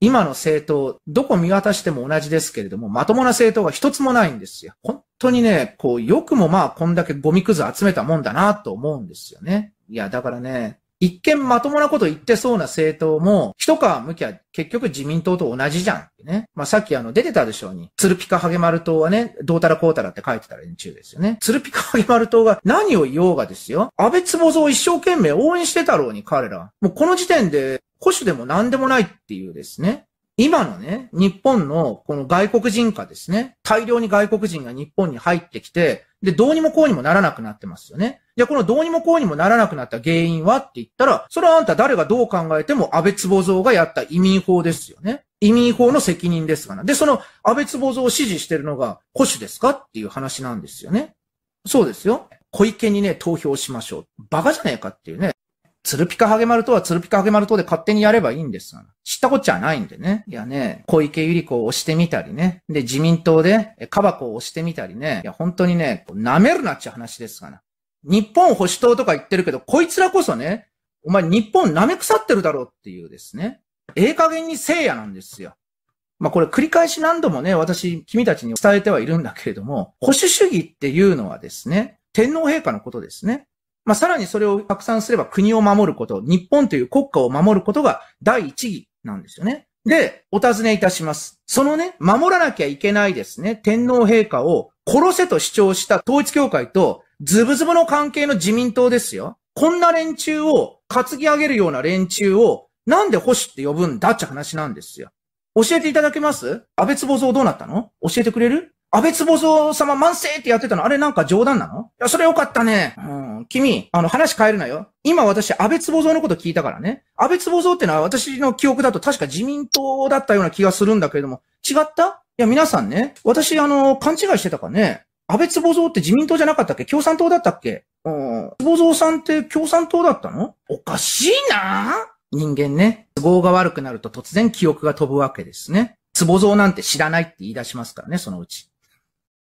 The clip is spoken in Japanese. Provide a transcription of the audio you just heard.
今の政党、どこ見渡しても同じですけれども、まともな政党が一つもないんですよ。本当にね、こう、よくもまあ、こんだけゴミくず集めたもんだなと思うんですよね。いや、だからね、一見まともなこと言ってそうな政党も、一皮向きは結局自民党と同じじゃんね。まあ、さっきあの出てたでしょうに、鶴ピカハゲマル党はね、どうたらこうたらって書いてた連中ですよね。鶴ピカハゲマル党が何を言おうがですよ。安倍つぼを一生懸命応援してたろうに彼ら。もうこの時点で保守でも何でもないっていうですね、今のね、日本のこの外国人化ですね、大量に外国人が日本に入ってきて、で、どうにもこうにもならなくなってますよね。じゃあこのどうにもこうにもならなくなった原因はって言ったら、それはあんた誰がどう考えても安倍壺像がやった移民法ですよね。移民法の責任ですから。で、その安倍壺像を支持してるのが保守ですかっていう話なんですよね。そうですよ。小池にね、投票しましょう。バカじゃねえかっていうね。ツルピカハゲマル党はツルピカハゲマル党で勝手にやればいいんです。知ったこっちゃないんでね。いやね、小池百合子を押してみたりね。で、自民党で、カバコを押してみたりね。いや、本当にね、舐めるなっちゃ話ですから。日本保守党とか言ってるけど、こいつらこそね、お前日本舐め腐ってるだろうっていうですね。ええ加減に聖夜なんですよ。まあこれ繰り返し何度もね、私、君たちに伝えてはいるんだけれども、保守主義っていうのはですね、天皇陛下のことですね。まあ、さらにそれを拡散すれば国を守ること、日本という国家を守ることが第一義なんですよね。で、お尋ねいたします。そのね、守らなきゃいけないですね、天皇陛下を殺せと主張した統一協会と、ズブズブの関係の自民党ですよ。こんな連中を担ぎ上げるような連中を、なんで保守って呼ぶんだって話なんですよ。教えていただけます安倍坪蔵どうなったの教えてくれる安倍坪蔵様万世ってやってたのあれなんか冗談なのいや、それよかったね。うん、君、あの話変えるなよ。今私、安倍坪蔵のこと聞いたからね。安倍坪蔵ってのは私の記憶だと確か自民党だったような気がするんだけれども、違ったいや、皆さんね、私、あの、勘違いしてたかね。安倍坪蔵って自民党じゃなかったっけ共産党だったっけうん。坪蔵さんって共産党だったのおかしいな人間ね、都合が悪くなると突然記憶が飛ぶわけですね。坪蔵なんて知らないって言い出しますからね、そのうち。